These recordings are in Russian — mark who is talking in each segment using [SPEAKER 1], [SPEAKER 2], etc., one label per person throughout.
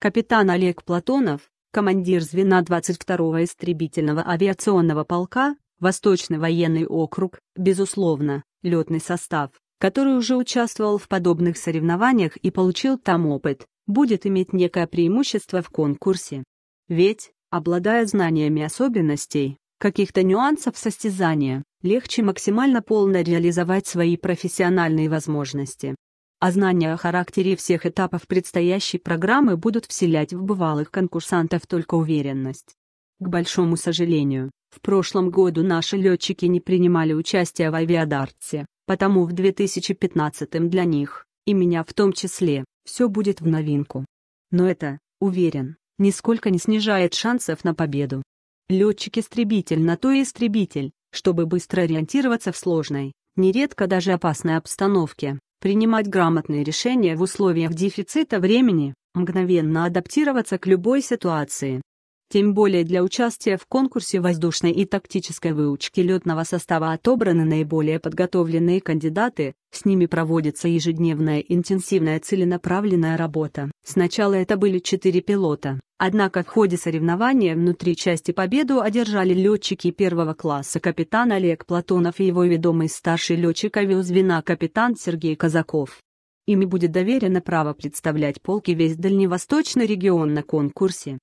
[SPEAKER 1] Капитан Олег Платонов, командир звена 22-го истребительного авиационного полка, Восточный военный округ, безусловно, летный состав, который уже участвовал в подобных соревнованиях и получил там опыт, будет иметь некое преимущество в конкурсе. Ведь, обладая знаниями особенностей, каких-то нюансов состязания, легче максимально полно реализовать свои профессиональные возможности а знания о характере всех этапов предстоящей программы будут вселять в бывалых конкурсантов только уверенность. К большому сожалению, в прошлом году наши летчики не принимали участия в авиадарте, потому в 2015 м для них, и меня в том числе, все будет в новинку. Но это, уверен, нисколько не снижает шансов на победу. Летчик-истребитель на то и истребитель, чтобы быстро ориентироваться в сложной, нередко даже опасной обстановке, принимать грамотные решения в условиях дефицита времени, мгновенно адаптироваться к любой ситуации. Тем более для участия в конкурсе воздушной и тактической выучки летного состава отобраны наиболее подготовленные кандидаты, с ними проводится ежедневная интенсивная целенаправленная работа. Сначала это были четыре пилота, однако в ходе соревнования внутри части победу одержали летчики первого класса капитан Олег Платонов и его ведомый старший летчик авиазвена капитан Сергей Казаков. Ими будет доверено право представлять полки весь дальневосточный регион на конкурсе.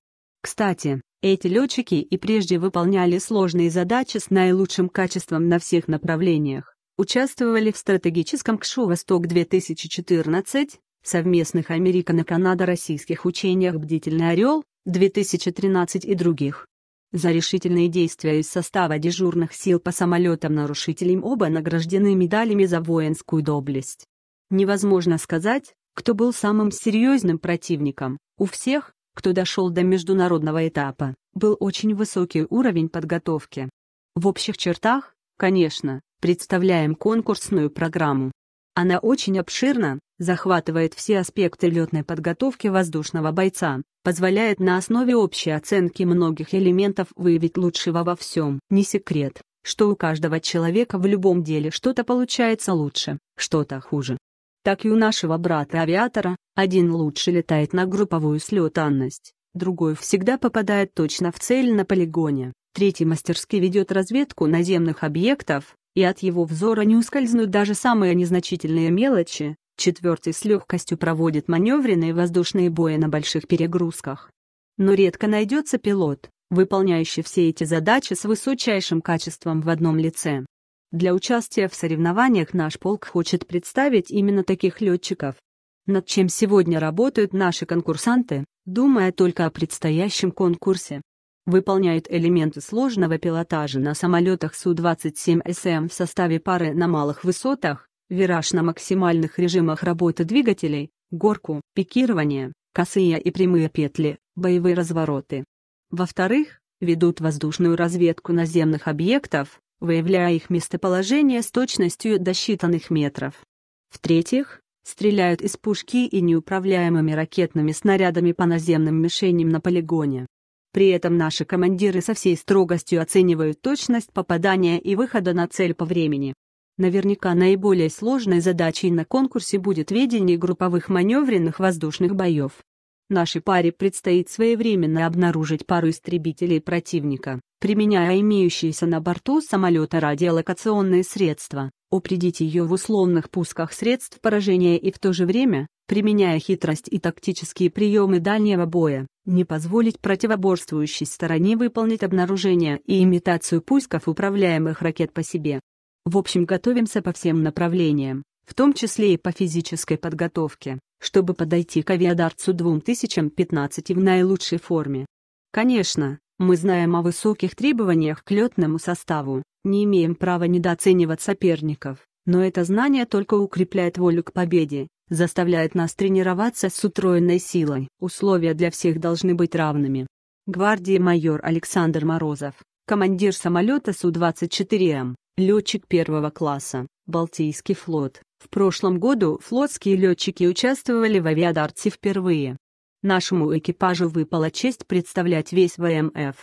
[SPEAKER 1] Кстати, эти летчики и прежде выполняли сложные задачи с наилучшим качеством на всех направлениях, участвовали в стратегическом КШУ «Восток-2014», совместных американо-канадо-российских учениях «Бдительный орел-2013» и других. За решительные действия из состава дежурных сил по самолетам-нарушителям оба награждены медалями за воинскую доблесть. Невозможно сказать, кто был самым серьезным противником, у всех, кто дошел до международного этапа, был очень высокий уровень подготовки. В общих чертах, конечно, представляем конкурсную программу. Она очень обширна, захватывает все аспекты летной подготовки воздушного бойца, позволяет на основе общей оценки многих элементов выявить лучшего во всем. Не секрет, что у каждого человека в любом деле что-то получается лучше, что-то хуже так и у нашего брата-авиатора, один лучше летает на групповую слетанность, другой всегда попадает точно в цель на полигоне, третий мастерски ведет разведку наземных объектов, и от его взора не ускользнут даже самые незначительные мелочи, четвертый с легкостью проводит маневренные воздушные бои на больших перегрузках. Но редко найдется пилот, выполняющий все эти задачи с высочайшим качеством в одном лице. Для участия в соревнованиях наш полк хочет представить именно таких летчиков. Над чем сегодня работают наши конкурсанты, думая только о предстоящем конкурсе. Выполняют элементы сложного пилотажа на самолетах Су-27СМ в составе пары на малых высотах, вираж на максимальных режимах работы двигателей, горку, пикирование, косые и прямые петли, боевые развороты. Во-вторых, ведут воздушную разведку наземных объектов, выявляя их местоположение с точностью до считанных метров. В-третьих, стреляют из пушки и неуправляемыми ракетными снарядами по наземным мишеням на полигоне. При этом наши командиры со всей строгостью оценивают точность попадания и выхода на цель по времени. Наверняка наиболее сложной задачей на конкурсе будет ведение групповых маневренных воздушных боев. Нашей паре предстоит своевременно обнаружить пару истребителей противника, применяя имеющиеся на борту самолета радиолокационные средства, упредить ее в условных пусках средств поражения и в то же время, применяя хитрость и тактические приемы дальнего боя, не позволить противоборствующей стороне выполнить обнаружение и имитацию пусков управляемых ракет по себе. В общем, готовимся по всем направлениям, в том числе и по физической подготовке, чтобы подойти к авиадарцу 2015 в наилучшей форме. Конечно, мы знаем о высоких требованиях к летному составу, не имеем права недооценивать соперников, но это знание только укрепляет волю к победе, заставляет нас тренироваться с утроенной силой. Условия для всех должны быть равными. Гвардии майор Александр Морозов, командир самолета Су-24М, летчик первого класса, Балтийский флот. В прошлом году флотские летчики участвовали в авиадарте впервые. Нашему экипажу выпала честь представлять весь ВМФ.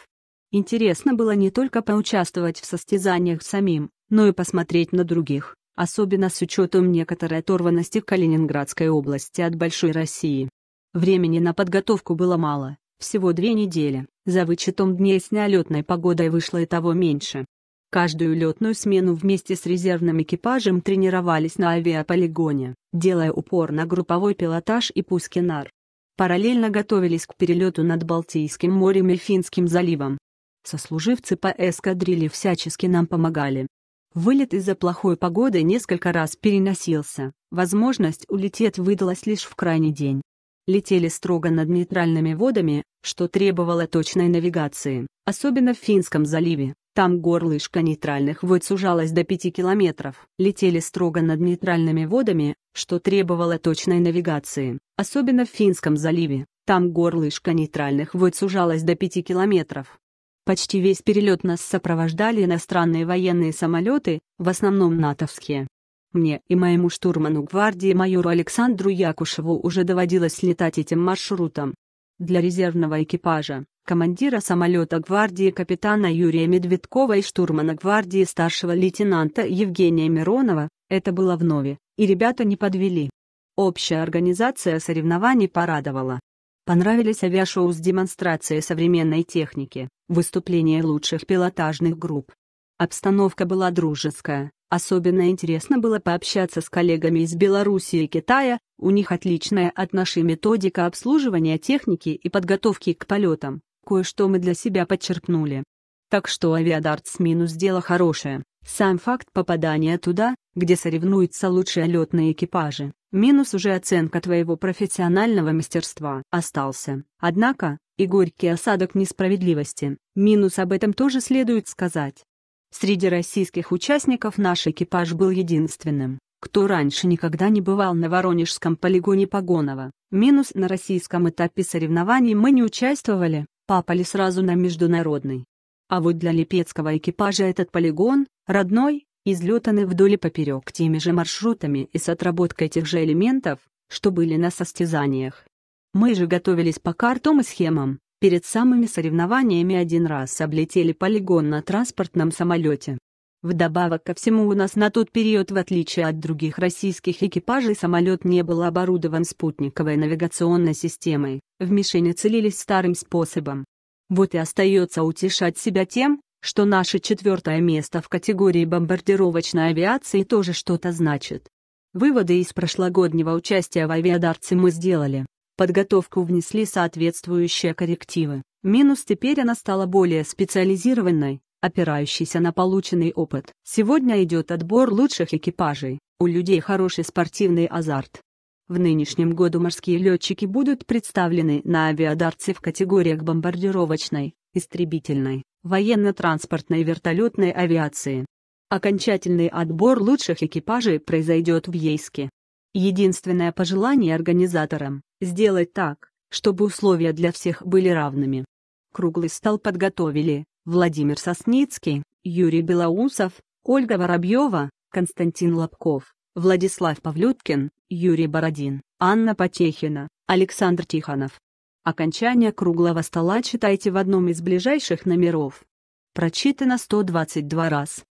[SPEAKER 1] Интересно было не только поучаствовать в состязаниях самим, но и посмотреть на других, особенно с учетом некоторой оторванности Калининградской области от Большой России. Времени на подготовку было мало, всего две недели, за вычетом дней с нелетной погодой вышло и того меньше. Каждую летную смену вместе с резервным экипажем тренировались на авиаполигоне, делая упор на групповой пилотаж и пуски НАР. Параллельно готовились к перелету над Балтийским морем и Финским заливом. Сослуживцы по эскадрилье всячески нам помогали. Вылет из-за плохой погоды несколько раз переносился, возможность улететь выдалась лишь в крайний день. Летели строго над нейтральными водами, что требовало точной навигации, особенно в Финском заливе. Там горлышко нейтральных вод сужалось до 5 километров, летели строго над нейтральными водами, что требовало точной навигации, особенно в Финском заливе. Там горлышко нейтральных вод сужалось до 5 километров. Почти весь перелет нас сопровождали иностранные военные самолеты, в основном натовские. Мне и моему штурману гвардии майору Александру Якушеву уже доводилось летать этим маршрутом, для резервного экипажа, командира самолета гвардии капитана Юрия Медведкова и штурмана гвардии старшего лейтенанта Евгения Миронова, это было вновь, и ребята не подвели. Общая организация соревнований порадовала. Понравились авиашоу с демонстрацией современной техники, выступления лучших пилотажных групп. Обстановка была дружеская, Особенно интересно было пообщаться с коллегами из Белоруссии и Китая, у них отличная от нашей методика обслуживания техники и подготовки к полетам, кое-что мы для себя подчерпнули. Так что авиадартс минус дело хорошее, сам факт попадания туда, где соревнуются лучшие летные экипажи, минус уже оценка твоего профессионального мастерства остался. Однако, и горький осадок несправедливости, минус об этом тоже следует сказать. Среди российских участников наш экипаж был единственным, кто раньше никогда не бывал на Воронежском полигоне Погонова. Минус на российском этапе соревнований мы не участвовали, попали сразу на международный. А вот для липецкого экипажа этот полигон, родной, излетаны вдоль и поперек теми же маршрутами и с отработкой тех же элементов, что были на состязаниях. Мы же готовились по картам и схемам, Перед самыми соревнованиями один раз облетели полигон на транспортном самолете. Вдобавок ко всему у нас на тот период, в отличие от других российских экипажей, самолет не был оборудован спутниковой навигационной системой, в мишени целились старым способом. Вот и остается утешать себя тем, что наше четвертое место в категории бомбардировочной авиации тоже что-то значит. Выводы из прошлогоднего участия в авиадарце мы сделали подготовку внесли соответствующие коррективы. Минус теперь она стала более специализированной, опирающейся на полученный опыт. Сегодня идет отбор лучших экипажей, у людей хороший спортивный азарт. В нынешнем году морские летчики будут представлены на авиадарцы в категориях бомбардировочной, истребительной, военно-транспортной вертолетной авиации. Окончательный отбор лучших экипажей произойдет в Ейске. Единственное пожелание организаторам сделать так, чтобы условия для всех были равными. Круглый стол подготовили Владимир Сосницкий, Юрий Белоусов, Ольга Воробьева, Константин Лобков, Владислав Павлюткин, Юрий Бородин, Анна Потехина, Александр Тихонов. Окончание круглого стола читайте в одном из ближайших номеров. Прочитано 122 раз.